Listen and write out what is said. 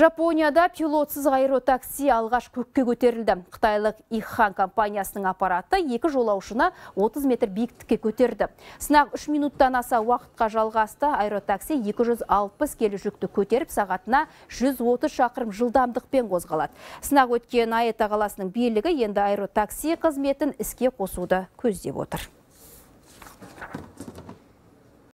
Жапонияда пилотсыз аэротакси алғаш көкке көтерілді. Қытайлық иххан компаниясының аппараты екі жолаушына 30 метр биіктікке көтерді. Сынақ 3 минуттан аса уақытқа жалғасты. Аэротакси 260 келі жүкті көтеріп, сағатына 130 шақырым жылдамдықпен қозғалады. Сынақ өткен Аэта қаласының билігі енді аэротакси қызметін іске қосуды көздеп отыр.